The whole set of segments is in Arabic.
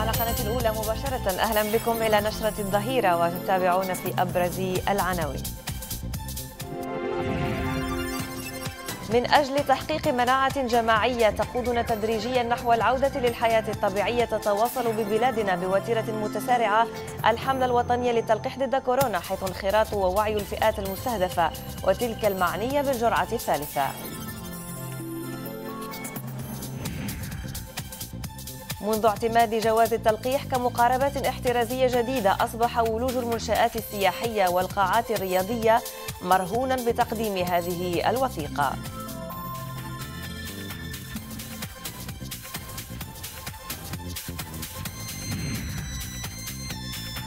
على قناة الأولى مباشرة أهلا بكم إلى نشرة الظهيرة وتتابعون في أبرز العناوين من أجل تحقيق مناعة جماعية تقودنا تدريجيا نحو العودة للحياة الطبيعية تتواصل ببلادنا بوتيرة متسارعة الحملة الوطنية للتلقيح ضد كورونا حيث انخراط ووعي الفئات المستهدفة وتلك المعنية بالجرعة الثالثة منذ اعتماد جواز التلقيح كمقاربات احترازية جديدة أصبح ولوج المنشآت السياحية والقاعات الرياضية مرهونا بتقديم هذه الوثيقة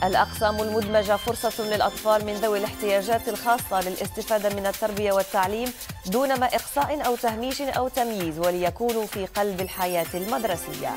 الأقسام المدمجة فرصة للأطفال من ذوي الاحتياجات الخاصة للاستفادة من التربية والتعليم دون ما إقصاء أو تهميش أو تمييز وليكونوا في قلب الحياة المدرسية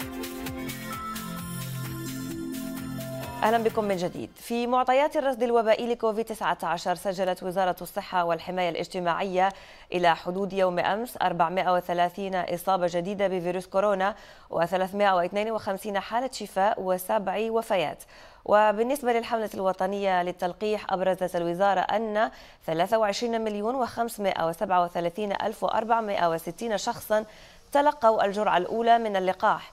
اهلا بكم من جديد. في معطيات الرصد الوبائي لكوفيد 19 سجلت وزاره الصحه والحمايه الاجتماعيه الى حدود يوم امس 430 اصابه جديده بفيروس كورونا و352 حاله شفاء وسبع وفيات. وبالنسبة للحملة الوطنية للتلقيح أبرزت الوزارة أن 23 مليون و537 ألف شخصا تلقوا الجرعة الأولى من اللقاح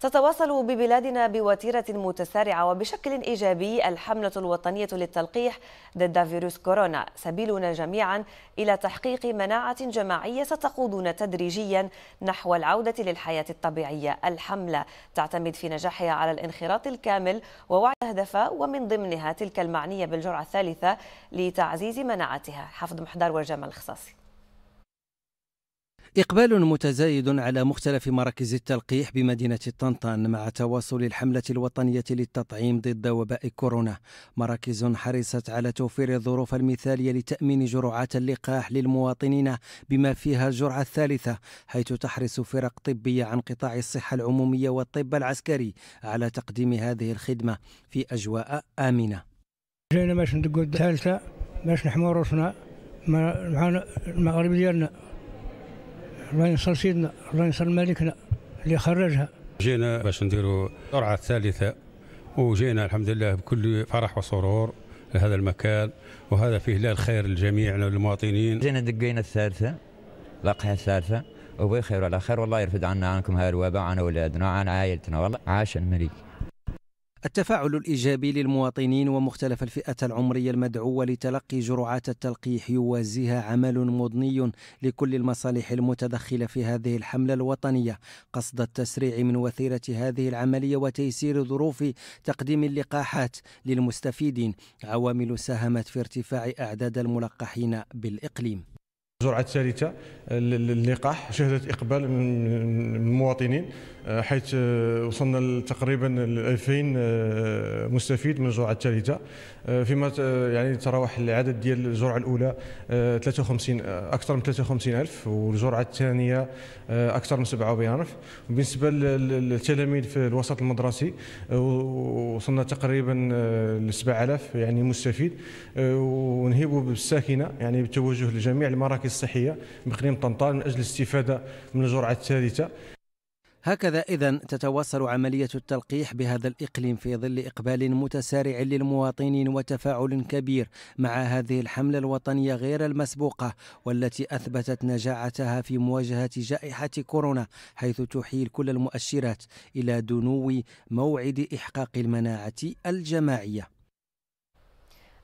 تتواصل ببلادنا بوتيرة متسارعة وبشكل إيجابي الحملة الوطنية للتلقيح ضد فيروس كورونا سبيلنا جميعا إلى تحقيق مناعة جماعية ستقودنا تدريجيا نحو العودة للحياة الطبيعية الحملة تعتمد في نجاحها على الانخراط الكامل ووعي أهدافها ومن ضمنها تلك المعنية بالجرعة الثالثة لتعزيز مناعتها حفظ محضار وجمال الخصاصي إقبال متزايد على مختلف مراكز التلقيح بمدينة طنطا مع تواصل الحملة الوطنية للتطعيم ضد وباء كورونا مراكز حرصت على توفير الظروف المثالية لتأمين جرعات اللقاح للمواطنين بما فيها الجرعة الثالثة حيث تحرص فرق طبية عن قطاع الصحة العمومية والطب العسكري على تقديم هذه الخدمة في أجواء آمنة جينا باش ندقوا الثالثة باش نحموا روسنا مع المغرب ديالنا الله ينصر سيدنا الله ينصر ملكنا اللي خرجها جينا باش نديروا الدرعه الثالثه وجينا الحمد لله بكل فرح وسرور لهذا المكان وهذا فيه لا الخير للجميع للمواطنين جينا دقينا الثالثه لقحه الثالثه وبخير وعلى خير والله يرفد عنا عنكم هاي الوباء عن اولادنا عن عائلتنا والله عاش الملك التفاعل الإيجابي للمواطنين ومختلف الفئة العمرية المدعوة لتلقي جرعات التلقيح يوازيها عمل مضني لكل المصالح المتدخلة في هذه الحملة الوطنية قصد التسريع من وتيرة هذه العملية وتيسير ظروف تقديم اللقاحات للمستفيدين عوامل ساهمت في ارتفاع أعداد الملقحين بالإقليم الجرعة الثالثة اللقاح شهدت إقبال من المواطنين آه، حيث آه، وصلنا تقريبا ل 2000 آه، مستفيد من الجرعه الثالثه فيما يعني تراوح العدد ديال الجرعه الاولى 53 اكثر من 53000 والجرعه الثانيه اكثر من 47000 بالنسبه للتلاميذ في الوسط المدرسي وصلنا تقريبا ل 7000 يعني مستفيد ونهيبوا بالساكنه يعني بالتوجه لجميع المراكز الصحيه بقليم طنطا من اجل الاستفاده من الجرعه الثالثه هكذا إذا تتواصل عملية التلقيح بهذا الإقليم في ظل إقبال متسارع للمواطنين وتفاعل كبير مع هذه الحملة الوطنية غير المسبوقة والتي أثبتت نجاعتها في مواجهة جائحة كورونا حيث تحيل كل المؤشرات إلى دنو موعد إحقاق المناعة الجماعية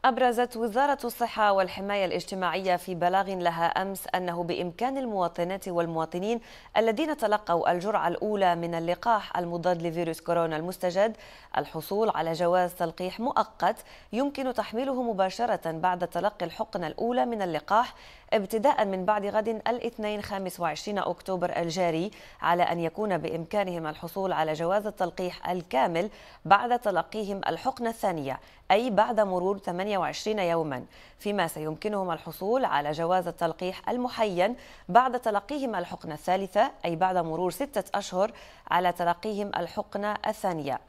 أبرزت وزارة الصحة والحماية الاجتماعية في بلاغ لها أمس أنه بإمكان المواطنات والمواطنين الذين تلقوا الجرعة الأولى من اللقاح المضاد لفيروس كورونا المستجد الحصول على جواز تلقيح مؤقت يمكن تحميله مباشرة بعد تلقي الحقنة الأولى من اللقاح ابتداء من بعد غد الاثنين 25 أكتوبر الجاري على أن يكون بإمكانهم الحصول على جواز التلقيح الكامل بعد تلقيهم الحقنة الثانية أي بعد مرور 28 يوما فيما سيمكنهم الحصول على جواز التلقيح المحين بعد تلقيهم الحقنة الثالثة أي بعد مرور ستة أشهر على تلقيهم الحقنة الثانية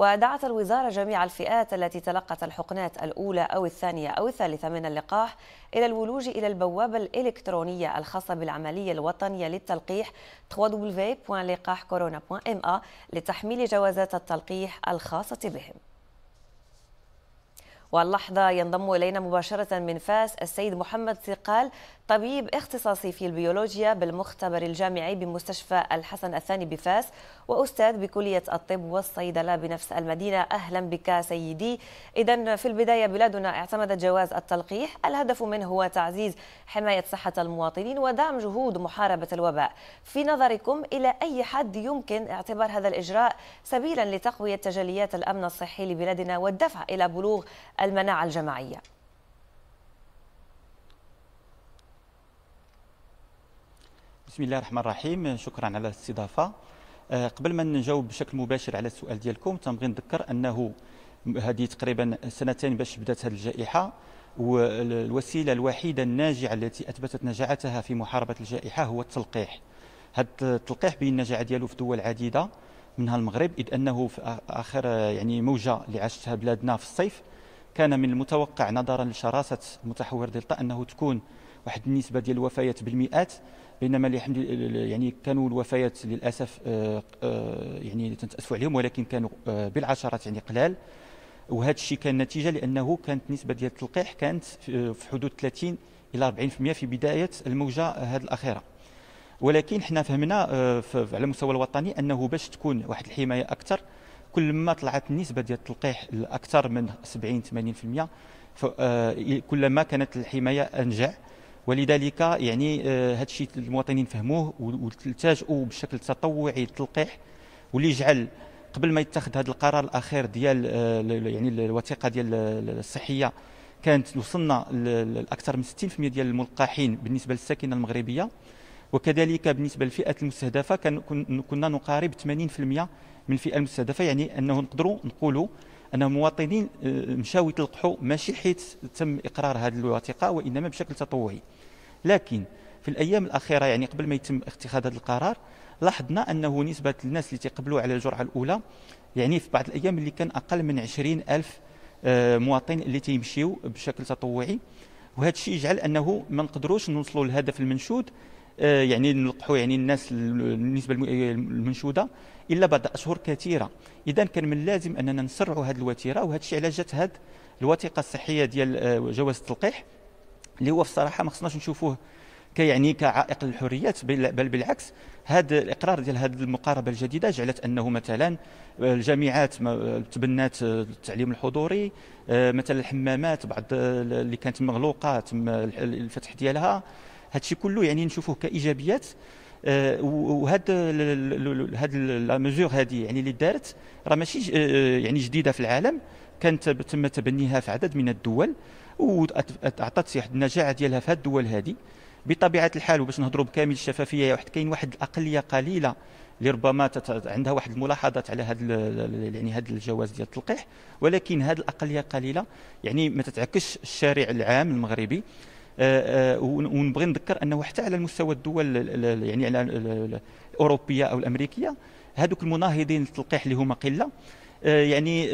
ودعت الوزارة جميع الفئات التي تلقت الحقنات الأولى أو الثانية أو الثالثة من اللقاح إلى الولوج إلى البوابة الإلكترونية الخاصة بالعملية الوطنية للتلقيح www.liqahcorona.ma لتحميل جوازات التلقيح الخاصة بهم واللحظة ينضم إلينا مباشرة من فاس السيد محمد ثقال طبيب اختصاصي في البيولوجيا بالمختبر الجامعي بمستشفى الحسن الثاني بفاس وأستاذ بكلية الطب والصيدلة بنفس المدينة أهلا بك سيدي إذا في البداية بلادنا اعتمدت جواز التلقيح الهدف منه هو تعزيز حماية صحة المواطنين ودعم جهود محاربة الوباء في نظركم إلى أي حد يمكن اعتبار هذا الإجراء سبيلا لتقوية تجليات الأمن الصحي لبلادنا والدفع إلى بلوغ المناعة الجماعية بسم الله الرحمن الرحيم شكرا على الاستضافه آه، قبل ما نجاوب بشكل مباشر على السؤال ديالكم تنبغي نذكر انه هذه تقريبا سنتين باش بدات هذه الجائحه والوسيله الوحيده الناجعه التي اثبتت نجاعتها في محاربه الجائحه هو التلقيح هذا التلقيح بين النجاعه ديالو في دول عديده منها المغرب اذ انه في اخر يعني موجه اللي عاشتها بلادنا في الصيف كان من المتوقع نظرا لشراسه المتحور دلتا انه تكون واحد النسبه ديال الوفيات بالمئات بينما الحمد يعني كانوا الوفيات للاسف آه، آه، يعني تنتاسفوا عليهم ولكن كانوا آه، بالعشرات يعني قلال وهذا الشيء كان نتيجه لانه كانت نسبه ديال التلقيح كانت في حدود 30 الى 40% في بدايه الموجه هذه الاخيره ولكن حنا فهمنا على المستوى الوطني انه باش تكون واحد الحمايه اكثر كل ما طلعت النسبه ديال التلقيح لاكثر من 70 80% كلما كانت الحمايه انجع ولذلك يعني هذا آه، الشيء المواطنين فهموه والتجاؤوا بشكل تطوعي للتلقيح واللي يجعل قبل ما يتخذ هذا القرار الاخير ديال آه، يعني الوثيقه ديال آه، الصحيه كانت وصلنا لاكثر من 60% ديال الملقاحين بالنسبه للساكنه المغربيه وكذلك بالنسبه للفئات المستهدفه كنا نقارب 80% من الفئه المستهدفه يعني انه نقدروا نقولوا ان المواطنين آه، مشاو يتلقحوا ماشي حيت تم اقرار هذه الوثيقه وانما بشكل تطوعي لكن في الايام الاخيره يعني قبل ما يتم اتخاذ هذا القرار لاحظنا انه نسبه الناس اللي تقبلوا على الجرعه الاولى يعني في بعض الايام اللي كان اقل من 20 الف آه، مواطن اللي تيمشيو بشكل تطوعي وهذا الشيء يجعل انه ما نقدروش نوصلوا للهدف المنشود آه، يعني نلقحوا يعني الناس النسبه المنشوده الا بعد اشهر كثيره اذا كان من اللازم اننا نسرعوا هذه الوتيره وهذا الشيء علاش جات هذه الوثيقه الصحيه ديال آه، جواز التلقيح اللي هو في الصراحه ما خصناش نشوفوه كيعني كعائق للحريات بل بالعكس هذا الاقرار ديال هذه المقاربه الجديده جعلت انه مثلا آه، الجامعات تبنات آه، التعليم الحضوري مثلا الحمامات بعض اللي كانت مغلوقه تم الفتح ديالها هادشي كله يعني نشوفوه كايجابيات آه، وهاد هاد لا ميزور هادي يعني اللي دارت راه ماشي آه، آه، يعني جديده في العالم كانت تم تبنيها في عدد من الدول واعطت واحد النجاعه ديالها في هاد الدول هذه بطبيعه الحال وباش نهضروا بكامل الشفافيه واحد كاين واحد الاقليه قليله اللي ربما عندها واحد الملاحظات على هذا يعني هذا الجواز ديال التلقيح ولكن هذه الاقليه قليله يعني ما تتعكسش الشارع العام المغربي آه، آه، ونبغي نذكر انه حتى على مستوى الدول يعني على الاوروبيه او الامريكيه هذوك المناهضين للتلقيح اللي هما قله آه، يعني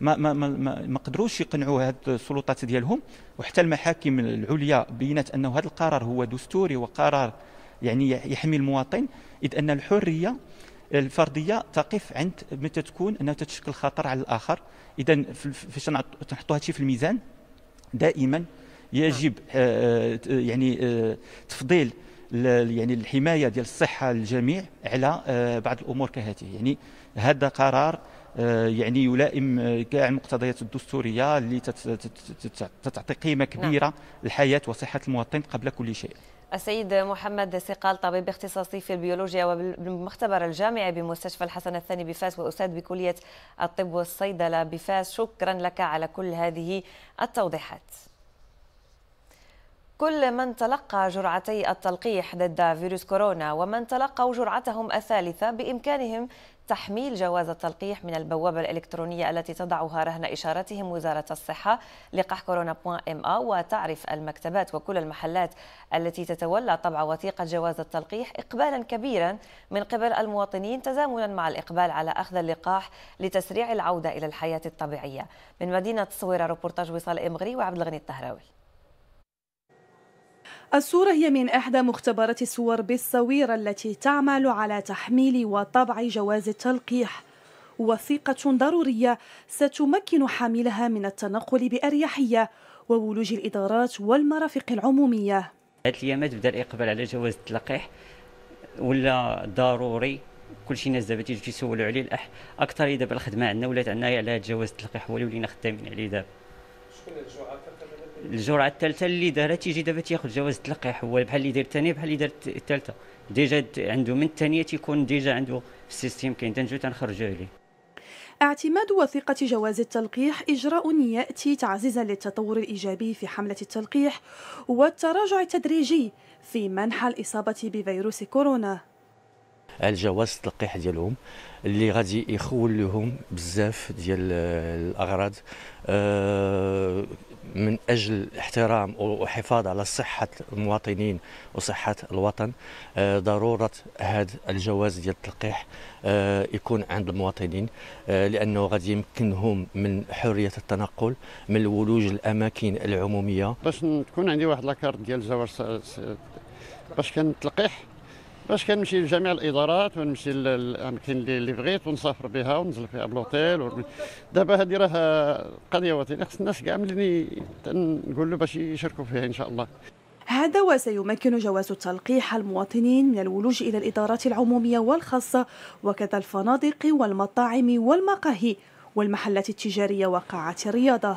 ما ما ما ما قدروش يقنعوا هاد السلطات ديالهم وحتى المحاكم العليا بينت انه هذا القرار هو دستوري وقرار يعني يحمي المواطن اذ ان الحريه الفرديه تقف عند متى تكون انها تتشكل خطر على الاخر اذا فاش تنحطوا هادشي في الميزان دائما يجب آه، آه، يعني آه، تفضيل يعني الحمايه ديال الصحه للجميع على بعض الامور كهذه يعني هذا قرار يعني يلائم كاع المقتضيات الدستوريه اللي تتعطي قيمه نعم. كبيره للحياه وصحه المواطن قبل كل شيء السيد محمد سقال طبيب اختصاصي في البيولوجيا وبالمختبر الجامعي بمستشفى الحسن الثاني بفاس واستاذ بكليه الطب والصيدله بفاس شكرا لك على كل هذه التوضيحات كل من تلقى جرعتي التلقيح ضد فيروس كورونا ومن تلقوا جرعتهم الثالثة بإمكانهم تحميل جواز التلقيح من البوابة الإلكترونية التي تضعها رهن إشارتهم وزارة الصحة لقاح كورونا ام وتعرف المكتبات وكل المحلات التي تتولى طبع وثيقة جواز التلقيح إقبالا كبيرا من قبل المواطنين تزامنا مع الإقبال على أخذ اللقاح لتسريع العودة إلى الحياة الطبيعية من مدينة صويرة روبورتاج وصال إمغري وعبد الغني الطهراوي الصورة هي من إحدى مختبرات الصور بالصويرة التي تعمل على تحميل وطبع جواز التلقيح وثيقة ضرورية ستمكن حاملها من التنقل بأريحية وولوج الإدارات والمرافق العمومية هات ليامات بدا الإقبال على جواز التلقيح ولا ضروري كل شيء الناس دابا تيجيو تيسولوا عليه الأح أكثر دابا الخدمة عندنا ولات عندنا على جواز التلقيح هو اللي ولينا خدامين عليه دابا شكون الجوعة الجرعه الثالثه اللي دارها تيجي دابا تياخذ جواز التلقيح هو بحال اللي داير الثانيه بحال اللي دار الثالثه ديجا عنده من الثانيه تيكون ديجا عنده في السيستيم كاين تنجو تنخرجوا عليه اعتماد وثيقة جواز التلقيح إجراء يأتي تعزيزا للتطور الإيجابي في حملة التلقيح والتراجع التدريجي في منحى الإصابة بفيروس كورونا الجواز التلقيح ديالهم اللي غادي يخول لهم بزاف ديال الأغراض أه من اجل احترام وحفاظ على صحه المواطنين وصحه الوطن آه، ضروره هذا الجواز ديال التلقيح آه، يكون عند المواطنين آه، لانه غادي يمكنهم من حريه التنقل من الولوج الاماكن العموميه باش تكون عندي واحد لاكارت ديال الجواز باش كان التلقيح باش كنمشي لجميع الادارات ونمشي للاماكن اللي بغيت ونسافر بها وننزل فيها بلوطيل دابا هذه راه قضيه وطنيه خص الناس كاع ملي نقول له باش يشاركوا فيها ان شاء الله هذا وسيمكن جواز تلقيح المواطنين من الولوج إلى الإدارات العمومية والخاصة وكذا الفنادق والمطاعم والمقاهي والمحلات التجارية وقاعات الرياضة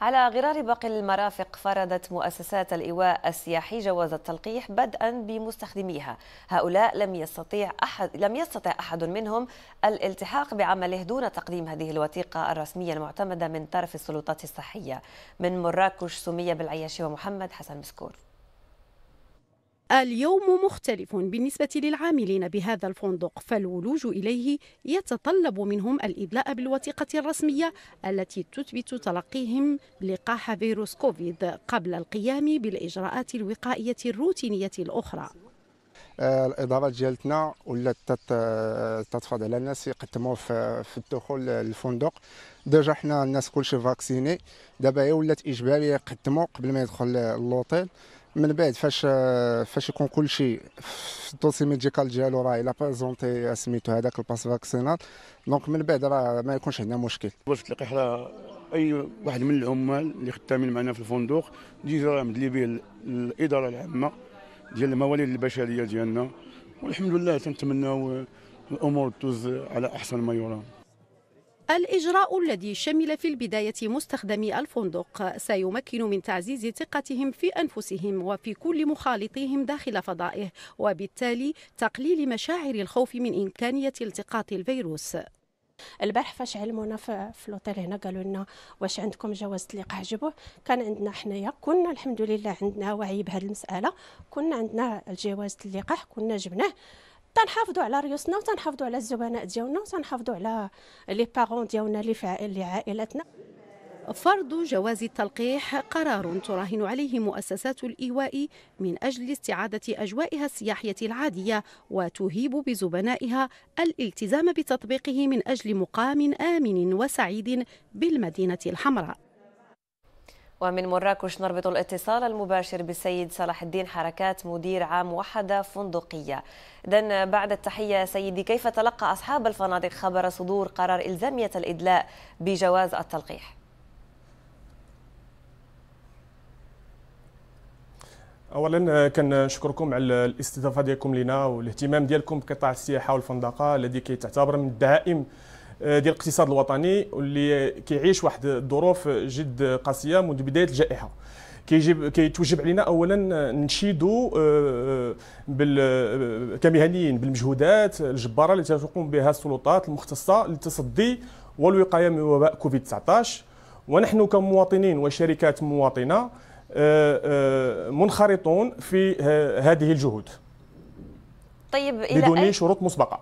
على غرار باقي المرافق فرضت مؤسسات الإيواء السياحي جواز التلقيح بدءا بمستخدميها هؤلاء لم يستطيع أحد لم يستطع أحد منهم الالتحاق بعمله دون تقديم هذه الوثيقة الرسمية المعتمدة من طرف السلطات الصحية من مراكش سمية بالعياشي ومحمد حسن مسكور اليوم مختلف بالنسبة للعاملين بهذا الفندق فالولوج إليه يتطلب منهم الإدلاء بالوثيقة الرسمية التي تثبت تلقيهم لقاح فيروس كوفيد قبل القيام بالإجراءات الوقائية الروتينية الأخرى آه، الإدارة ديالتنا ولات تتفاضل آه، على الناس يقدموا في, الدخول للفندق ديجا حنا الناس كلشي فاكسيني دابا هي ولات اجباريه يقدموا قبل ما يدخل اللوطيل من بعد فاش فاش يكون كل شيء في الدوسي ميديكال ديالو راه الا بريزونتي سميتو هذاك الباس فاكسينال دونك من بعد راه ما يكونش عندنا مشكل باش تلقى حنا اي واحد من العمال اللي خدامين معنا في الفندق ديجا راه مدلي به الاداره العامه ديال الموارد البشريه ديالنا والحمد لله تنتمناو الامور تدوز على احسن ما يرام الإجراء الذي شمل في البداية مستخدمي الفندق سيمكن من تعزيز ثقتهم في أنفسهم وفي كل مخالطيهم داخل فضائه وبالتالي تقليل مشاعر الخوف من إمكانية التقاط الفيروس البارح فاش علمونا في لوتيل هنا قالوا لنا واش عندكم جواز اللقاح جبوه كان عندنا حنايا كنا الحمد لله عندنا وعي بهذه المساله كنا عندنا الجواز اللقاح كنا جبناه تنحافظوا على ريوسنا وتنحافظوا على الزبناء ديالنا وتنحافظوا على لي بارون ديالنا اللي في عائلتنا فرض جواز التلقيح قرار تراهن عليه مؤسسات الإيواء من أجل استعادة أجوائها السياحية العادية وتهيب بزبنائها الالتزام بتطبيقه من أجل مقام آمن وسعيد بالمدينة الحمراء ومن مراكش نربط الاتصال المباشر بالسيد صلاح الدين حركات مدير عام وحدة فندقية إذا بعد التحية سيدي كيف تلقى أصحاب الفنادق خبر صدور قرار إلزامية الإدلاء بجواز التلقيح؟ اولا آه، كنشكركم على الاستضافه ديالكم لنا والاهتمام ديالكم بقطاع السياحه والفندقه الذي كيتعتبر من الدعائم آه، ديال الاقتصاد الوطني واللي كيعيش واحد الظروف جد قاسيه منذ بدايه الجائحه كيجب كيتوجب علينا اولا نشيدوا آه، آه، بال كمهنيين بالمجهودات الجباره اللي تقوم بها السلطات المختصه للتصدي والوقايه من وباء كوفيد 19 ونحن كمواطنين وشركات مواطنه منخرطون في هذه الجهود طيب إلى بدون شروط مسبقه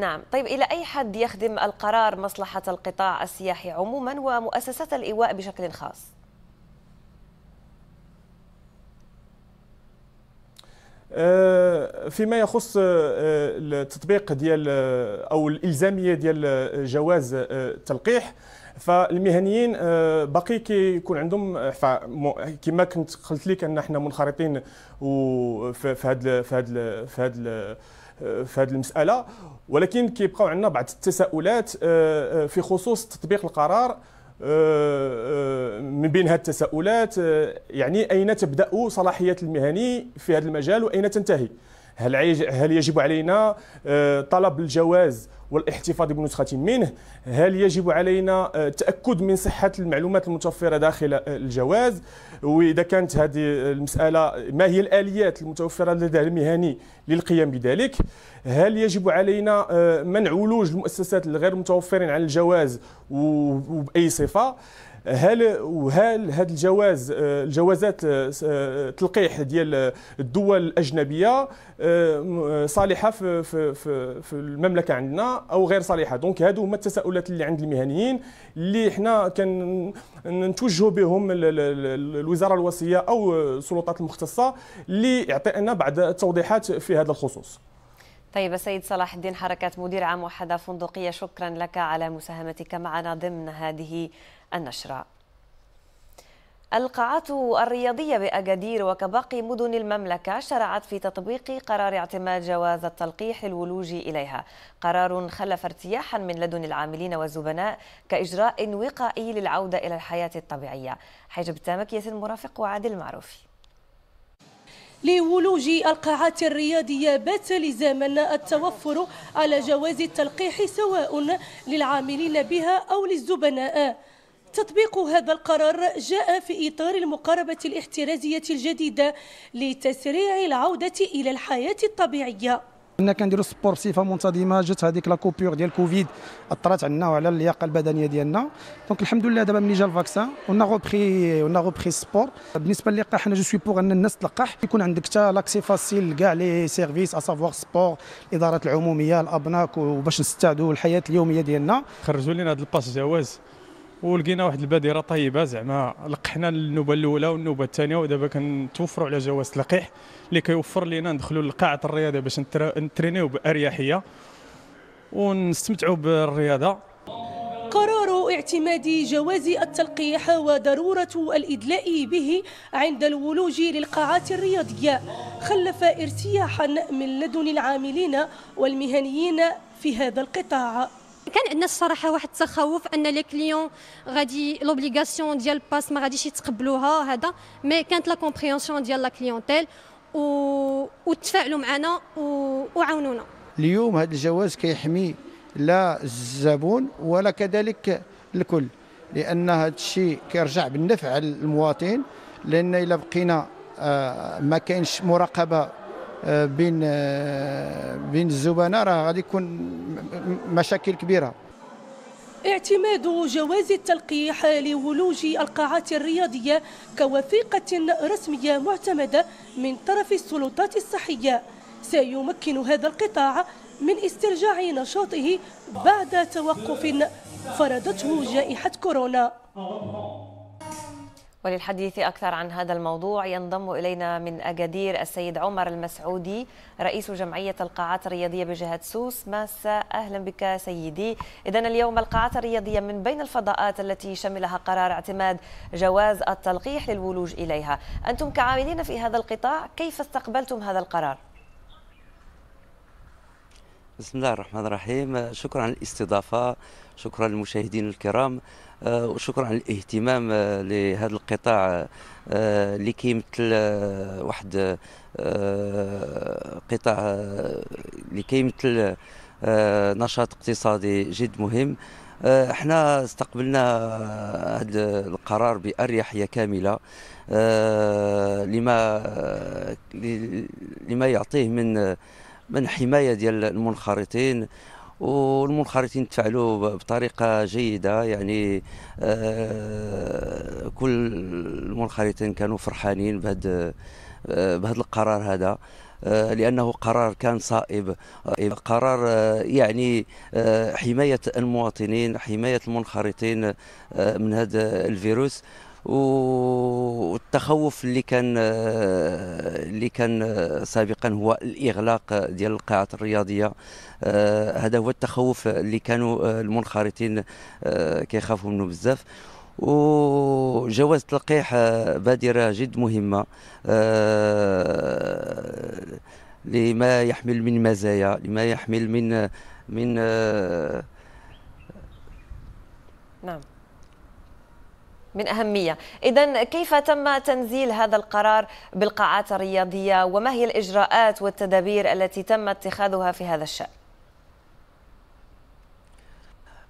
نعم طيب إلى أي حد يخدم القرار مصلحة القطاع السياحي عموما ومؤسسات الإيواء بشكل خاص آه، فيما يخص آه، آه، التطبيق ديال او الالزاميه ديال جواز التلقيح فالمهنيين باقي كيكون عندهم كما كنت قلت لك ان احنا منخرطين في هذا في هذا في هذا في هذه المساله ولكن كيبقاو عندنا بعض التساؤلات آه، آه، في خصوص تطبيق القرار آه، من بين هذه التساؤلات يعني اين تبدا صلاحيه المهني في هذا المجال واين تنتهي هل هل يجب علينا طلب الجواز والاحتفاظ بنسخة منه هل يجب علينا التأكد آه، من صحة المعلومات المتوفرة داخل آه، الجواز وإذا كانت هذه المسألة ما هي الآليات المتوفرة لدى المهني للقيام بذلك هل يجب علينا آه، منع ولوج المؤسسات الغير متوفرين على الجواز وبأي صفة هل وهل هذا الجواز آه، الجوازات آه، آه، تلقيح ديال الدول الاجنبيه صالحه في في في المملكه عندنا او غير صالحه دونك هادو هما التساؤلات اللي عند المهنيين اللي حنا كان بهم الوزاره الوصيه او السلطات المختصه اللي يعطينا بعض التوضيحات في هذا الخصوص طيب سيد صلاح الدين حركات مدير عام وحدة فندقية شكرا لك على مساهمتك معنا ضمن هذه النشرة القاعات الرياضية بأكادير وكباقي مدن المملكة شرعت في تطبيق قرار اعتماد جواز التلقيح الولوج إليها قرار خلف ارتياحا من لدن العاملين والزبناء كإجراء وقائي للعودة إلى الحياة الطبيعية حجب تامك ياسين مرافق وعادل معروفي لولوج القاعات الرياضية بات لزاما التوفر على جواز التلقيح سواء للعاملين بها أو للزبناء تطبيق هذا القرار جاء في إطار المقاربة الاحترازية الجديدة لتسريع العودة إلى الحياة الطبيعية كنا كنديروا السبور بصفه منتظمه جات هذيك لا كوبور ديال كوفيد اثرت عنا وعلى اللياقه البدنيه ديالنا دونك الحمد لله دابا ملي جا الفاكسان ونا غوبخي ونا غوبخي السبور بالنسبه للقاح انا جو سوي بوغ ان الناس تلقح يكون عندك حتى لاكسي فاسيل كاع لي سيرفيس اسافوار سبور الادارات العموميه الابناك وباش نستعدوا الحياه اليوميه ديالنا خرجوا لنا هذا الباس جواز ولقينا واحد البادره طيبه زعما لقحنا النوبه الاولى والنوبه الثانيه ودابا كنتوفروا على جواز تلقيح اللي كيوفر لينا ندخلوا لقاعه الرياضه باش نترينيو باريحيه ونستمتعوا بالرياضه قرار اعتماد جواز التلقيح وضرورة الإدلاء به عند الولوج للقاعات الرياضية خلف ارتياحا من لدن العاملين والمهنيين في هذا القطاع كان عندنا الصراحه واحد التخوف ان لي كليون غادي لوبليغاسيون ديال الباس ما غاديش يتقبلوها هذا مي كانت لا كومبريونسيون ديال لا كليونتيل و... وتفاعلوا معنا و... وعاونونا اليوم هذا الجواز كيحمي لا الزبون ولا كذلك الكل لان هذا الشيء كيرجع بالنفع للمواطن المواطن لان الا بقينا آه، ما كاينش مراقبه آه، بين آه، بين الزبناء راه غادي يكون مشاكل كبيره اعتماد جواز التلقيح لولوج القاعات الرياضية كوثيقة رسمية معتمدة من طرف السلطات الصحية سيمكن هذا القطاع من استرجاع نشاطه بعد توقف فرضته جائحة كورونا وللحديث أكثر عن هذا الموضوع ينضم إلينا من أكادير السيد عمر المسعودي رئيس جمعية القاعات الرياضية بجهة سوس ماسة أهلا بك سيدي إذا اليوم القاعات الرياضية من بين الفضاءات التي شملها قرار اعتماد جواز التلقيح للولوج إليها أنتم كعاملين في هذا القطاع كيف استقبلتم هذا القرار؟ بسم الله الرحمن الرحيم شكرا على الاستضافة شكرا للمشاهدين الكرام آه، وشكرا على الاهتمام آه، لهذا القطاع آه، اللي كيمثل واحد قطاع اللي كيمثل نشاط اقتصادي جد مهم احنا استقبلنا هذا القرار باريحيه كامله لما لما يعطيه من من حمايه ديال المنخرطين والمنخرطين تفعلوا بطريقه جيده يعني آه، كل المنخرطين كانوا فرحانين بهذا آه، بهذا القرار هذا آه، لانه قرار كان صائب قرار يعني حمايه المواطنين حمايه المنخرطين من هذا الفيروس والتخوف اللي كان اللي كان سابقا هو الاغلاق ديال القاعات الرياضيه آه، هذا هو التخوف اللي كانوا آه، المنخرطين آه، كيخافوا منه بزاف وجواز تلقيح بادره جد مهمه لما يحمل من مزايا لما يحمل من من نعم من أهمية إذا كيف تم تنزيل هذا القرار بالقاعات الرياضية وما هي الإجراءات والتدابير التي تم اتخاذها في هذا الشأن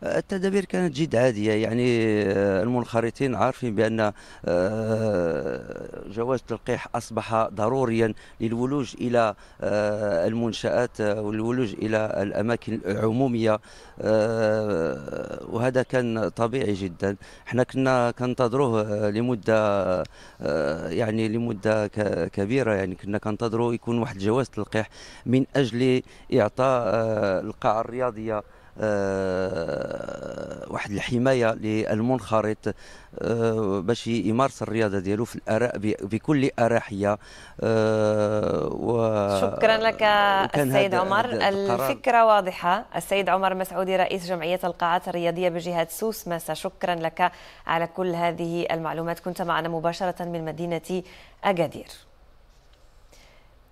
التدابير كانت جد عاديه يعني آه، المنخرطين عارفين بان آه، جواز التلقيح اصبح ضروريا للولوج الى آه، المنشات والولوج الى الاماكن العموميه وهذا كان طبيعي جدا حنا كنا كنتظروه لمده يعني لمده كبيره يعني كنا كنتظروه يكون واحد جواز تلقيح من اجل اعطاء القاعه الرياضيه آه، واحد الحمايه للمنخرط آه، باش يمارس الرياضه ديالو في الاراء بكل اريحيه آه، و شكرا لك السيد عمر الفكره واضحه السيد عمر مسعودي رئيس جمعيه القاعات الرياضيه بجهه سوس مسا شكرا لك على كل هذه المعلومات كنت معنا مباشره من مدينه اكادير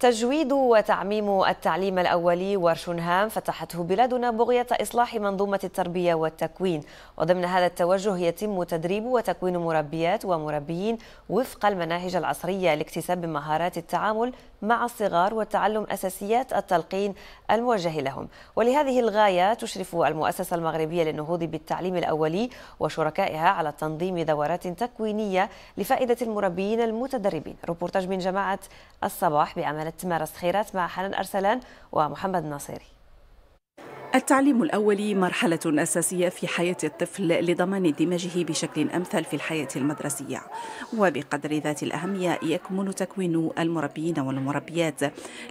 تجويد وتعميم التعليم الأولي ورشنهام فتحته بلادنا بغية إصلاح منظومة التربية والتكوين وضمن هذا التوجه يتم تدريب وتكوين مربيات ومربيين وفق المناهج العصرية لاكتساب مهارات التعامل مع الصغار وتعلم أساسيات التلقين الموجه لهم ولهذه الغاية تشرف المؤسسة المغربية للنهوض بالتعليم الأولي وشركائها على تنظيم دورات تكوينية لفائدة المربيين المتدربين روبورتاج من جماعة الصباح بأمانة تمارس خيرات مع حنان أرسلان ومحمد الناصري التعليم الأولي مرحلة أساسية في حياة الطفل لضمان اندماجه بشكل أمثل في الحياة المدرسية وبقدر ذات الأهمية يكمن تكوين المربيين والمربيات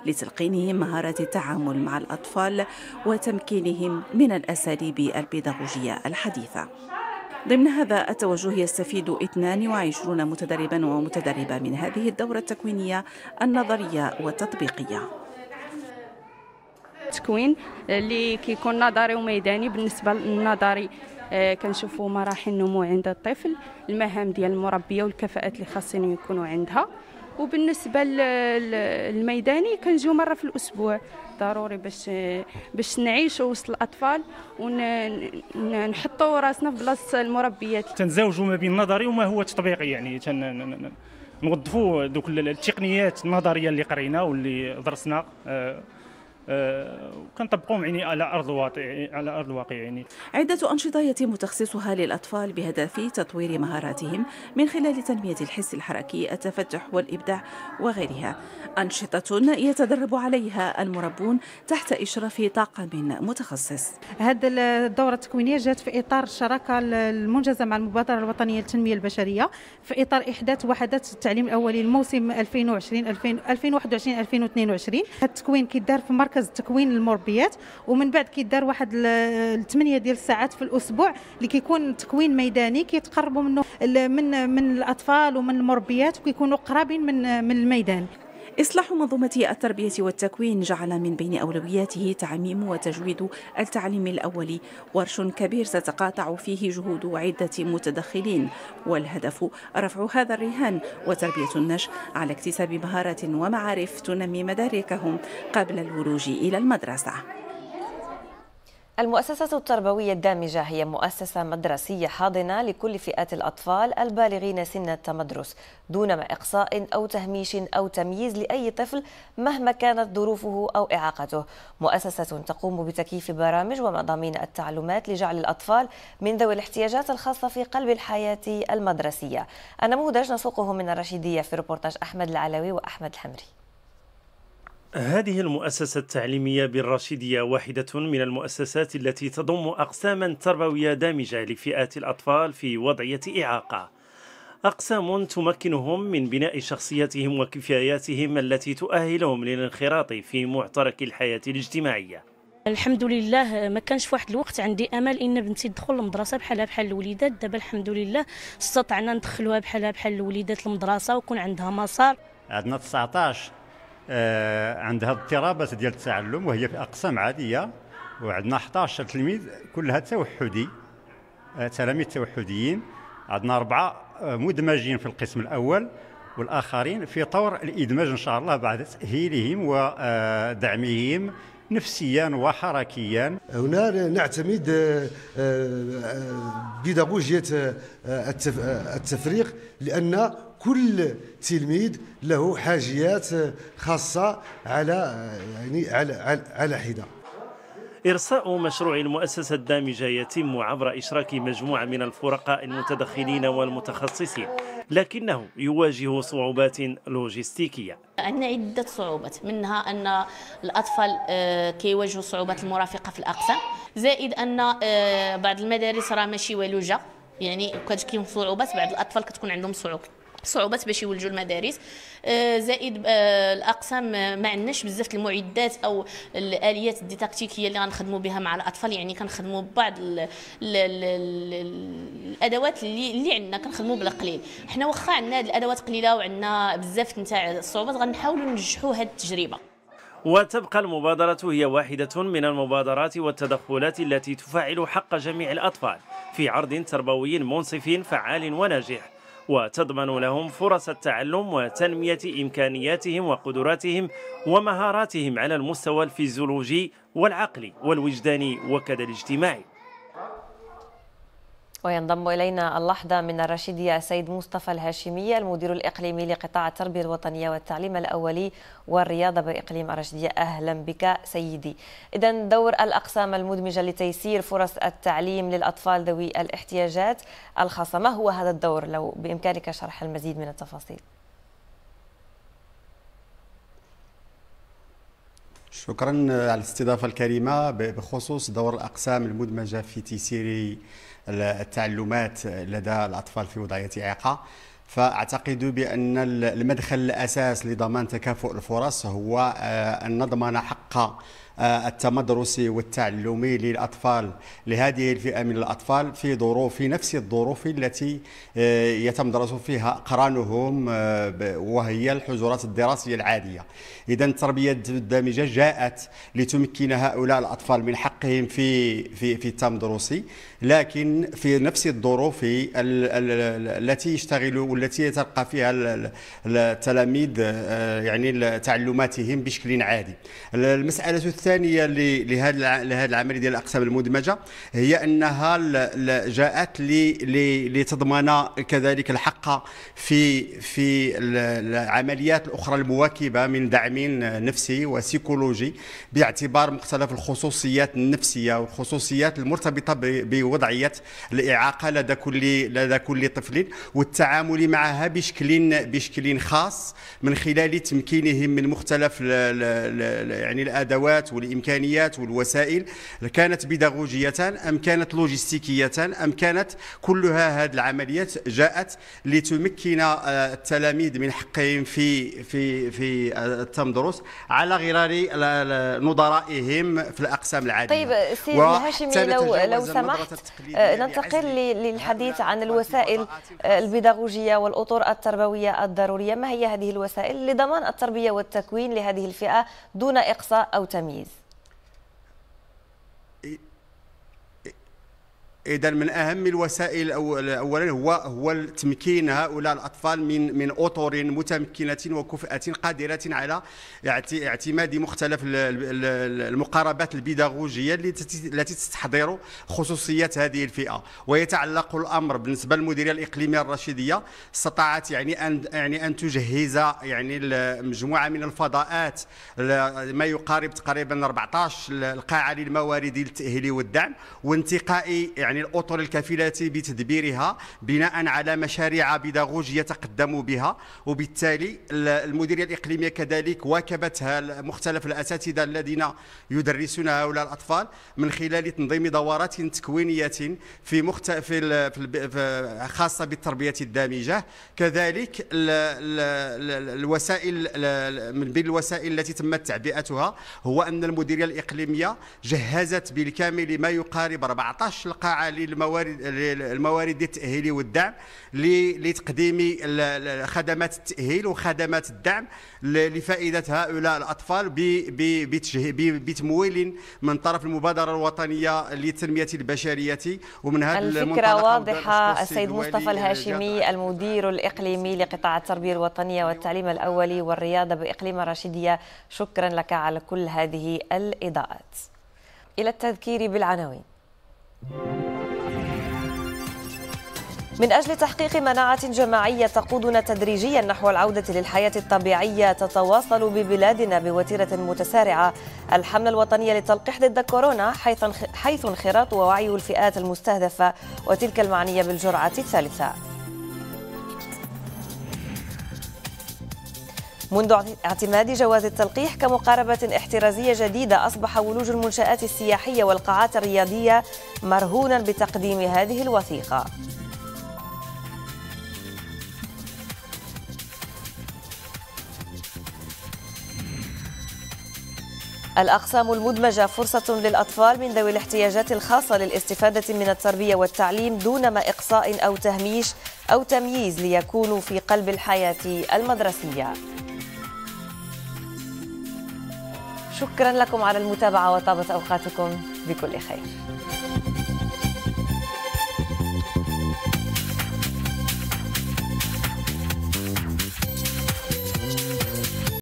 لتلقينهم مهارات التعامل مع الأطفال وتمكينهم من الأساليب البيداغوجية الحديثة ضمن هذا التوجه يستفيد 22 متدربا ومتدربة من هذه الدورة التكوينية النظرية والتطبيقية التكوين آه، اللي كيكون نظري وميداني بالنسبه للنظري آه، كنشوفوا مراحل النمو عند الطفل المهام ديال المربيه والكفاءات اللي خاصين يكونوا عندها وبالنسبه للميداني كنجيو مره في الاسبوع ضروري باش باش نعيش وسط الاطفال ونحطوا راسنا في بلاصه المربيات تنزوجوا ما بين النظري وما هو تطبيقي يعني تن... نوظفوا دوك التقنيات النظريه اللي قرينا واللي درسنا آه، آه، وكنطبقوهم يعني على ارض الواقع على ارض الواقع يعني عده انشطه يتم تخصيصها للاطفال بهدف تطوير مهاراتهم من خلال تنميه الحس الحركي التفتح والابداع وغيرها انشطه يتدرب عليها المربون تحت اشراف طاقم متخصص هذه الدوره التكوينيه جات في اطار الشراكه المنجزه مع المبادره الوطنيه للتنميه البشريه في اطار احداث وحدات التعليم الاولي الموسم 2020 2021 2022 التكوين كيدار في مركز مركز تكوين المربيات ومن بعد كيدار واحد الثمانيه ديال الساعات في الاسبوع اللي كيكون تكوين ميداني كيتقربوا منه من من الاطفال ومن المربيات وكيكونوا قرابين من من الميدان إصلاح منظومة التربية والتكوين جعل من بين أولوياته تعميم وتجويد التعليم الأولي ورش كبير تتقاطع فيه جهود عدة متدخلين والهدف رفع هذا الرهان وتربية النشء على اكتساب مهارات ومعارف تنمي مداركهم قبل الولوج إلى المدرسة المؤسسة التربوية الدامجة هي مؤسسة مدرسية حاضنة لكل فئات الأطفال البالغين سن التمدرس دون ما إقصاء أو تهميش أو تمييز لأي طفل مهما كانت ظروفه أو إعاقته مؤسسة تقوم بتكييف برامج ومضامين التعلمات لجعل الأطفال من ذوي الاحتياجات الخاصة في قلب الحياة المدرسية النموذج نسوقه من الرشيدية في ريبورتاج أحمد العلوي وأحمد الحمري هذه المؤسسة التعليمية بالرشيدية واحدة من المؤسسات التي تضم أقساما تربوية دامجة لفئات الأطفال في وضعية إعاقة أقسام تمكنهم من بناء شخصيتهم وكفاياتهم التي تؤهلهم للانخراط في معترك الحياة الاجتماعية الحمد لله ما كانش في واحد الوقت عندي امل ان بنتي تدخل المدرسه بحالها بحال الوليدات دابا الحمد لله استطعنا ندخلوها بحالها بحال الوليدات المدرسه ويكون عندها مسار عندنا 19 آه، عندها اضطرابات ديال التعلم وهي في اقسام عاديه وعندنا 11 تلميذ كلها توحدي آه، تلاميذ توحديين عندنا اربعه آه، مدمجين في القسم الاول والاخرين في طور الادماج ان شاء الله بعد تاهيلهم ودعمهم نفسيا وحركيا هنا نعتمد بيداغوجيه التفريق لان كل تلميذ له حاجيات خاصه على يعني على على, على حده إرساء مشروع المؤسسة الدامجة يتم عبر إشراك مجموعة من الفرقاء المتدخلين والمتخصصين لكنه يواجه صعوبات لوجستيكية عندنا عدة صعوبات منها أن الأطفال آه، كيواجهوا صعوبات المرافقة في الأقسام زائد أن آه، بعض المدارس راه ماشي ولوجة يعني كتكون صعوبات بعض الأطفال كتكون عندهم صعوبات باش يولجوا المدارس آه، زائد آه، الاقسام آه، ما عندناش بزاف المعدات او الاليات الديتاكتيكيه اللي غنخدموا بها مع الاطفال يعني كنخدموا ببعض الادوات اللي اللي عندنا كنخدموا بالقليل حنا واخا عندنا هذه الادوات قليله وعندنا بزاف نتاع الصعوبات غنحاولوا ننجحوا هذه التجربه وتبقى المبادرة هي واحدة من المبادرات والتدخلات التي تفعل حق جميع الأطفال في عرض تربوي منصف فعال وناجح وتضمن لهم فرص التعلم وتنمية إمكانياتهم وقدراتهم ومهاراتهم على المستوى الفيزيولوجي والعقلي والوجداني وكذا الاجتماعي وينضم إلينا اللحظة من الرشيدية سيد مصطفى الهاشمية المدير الإقليمي لقطاع التربية الوطنية والتعليم الأولي والرياضة بإقليم الرشيدية أهلا بك سيدي إذا دور الأقسام المدمجة لتيسير فرص التعليم للأطفال ذوي الاحتياجات الخاصة ما هو هذا الدور لو بإمكانك شرح المزيد من التفاصيل شكرا على الاستضافة الكريمة بخصوص دور الأقسام المدمجة في تيسير التعلمات لدى الاطفال في وضعيه اعاقه فاعتقد بان المدخل الاساس لضمان تكافؤ الفرص هو آه، ان نضمن حق آه، التمدرسي والتعلمي للأطفال لهذه الفئة من الأطفال في ظروف في نفس الظروف التي آه، يتمدرس فيها أقرانهم آه، وهي الحجرات الدراسية العادية إذا التربية الدامجة جاءت لتمكن هؤلاء الأطفال من حقهم في في في التمدرسي لكن في نفس الظروف التي يشتغل والتي يتلقى فيها التلاميذ يعني تعلماتهم بشكل عادي المسألة الثانيه لهذا لهذا العمليه ديال الاقسام المدمجه هي انها جاءت لتضمن كذلك الحق في في العمليات الاخرى المواكبه من دعم نفسي وسيكولوجي باعتبار مختلف الخصوصيات النفسيه والخصوصيات المرتبطه بوضعيه الاعاقه لدى كل لدى كل طفل والتعامل معها بشكل بشكل خاص من خلال تمكينهم من مختلف يعني الادوات والإمكانيات والوسائل كانت بيداغوجية أم كانت لوجستيكية أم كانت كلها هذه العمليات جاءت لتمكن آه، التلاميذ من حقهم في في في آه، التمدرس على غرار آه، نظرائهم في الأقسام العادية طيب سي الهاشمي لو لو سمحت ننتقل للحديث عن الوسائل البيداغوجية والأطر التربوية الضرورية ما هي هذه الوسائل لضمان التربية والتكوين لهذه الفئة دون إقصاء أو تمييز اذا من اهم الوسائل اولا هو هو تمكين هؤلاء الاطفال من من اطر متمكنه وكفءه قادره على اعتماد مختلف المقاربات البيداغوجيه التي تستحضر خصوصيات هذه الفئه ويتعلق الامر بالنسبه للمديريه الاقليميه الرشيديه استطاعت يعني ان يعني ان تجهز يعني مجموعه من الفضاءات ما يقارب تقريبا 14 القاعه للموارد التاهيلي والدعم وانتقاء يعني يعني الأطر الكفيلة بتدبيرها بناء على مشاريع بيداغوجية تقدموا بها وبالتالي المديرية الإقليمية كذلك واكبتها مختلف الأساتذة الذين يدرسون هؤلاء الأطفال من خلال تنظيم دورات تكوينية في مخت... في خاصة بالتربية الدامجة كذلك الوسائل من بين الوسائل التي تمت تعبئتها هو أن المديرية الإقليمية جهزت بالكامل ما يقارب 14 قاعة للموارد الموارد الموارد التاهيلي والدعم لتقديم خدمات التاهيل وخدمات الدعم لفائده هؤلاء الاطفال بتمويل من طرف المبادره الوطنيه للتنميه البشريه ومن هذا الفكره واضحه السيد مصطفى الهاشمي المدير الاقليمي لقطاع التربيه الوطنيه والتعليم الاولي والرياضه باقليم الرشيديه شكرا لك على كل هذه الاضاءات الى التذكير بالعناوين من أجل تحقيق مناعة جماعية تقودنا تدريجيا نحو العودة للحياة الطبيعية تتواصل ببلادنا بوتيرة متسارعة الحملة الوطنية للتلقيح ضد كورونا حيث انخراط ووعي الفئات المستهدفة وتلك المعنية بالجرعة الثالثة منذ اعتماد جواز التلقيح كمقاربة احترازية جديدة أصبح ولوج المنشآت السياحية والقاعات الرياضية مرهونا بتقديم هذه الوثيقة الأقسام المدمجة فرصة للأطفال من ذوي الاحتياجات الخاصة للاستفادة من التربية والتعليم دون ما إقصاء أو تهميش أو تمييز ليكونوا في قلب الحياة المدرسية شكرا لكم على المتابعة وطابت أوقاتكم بكل خير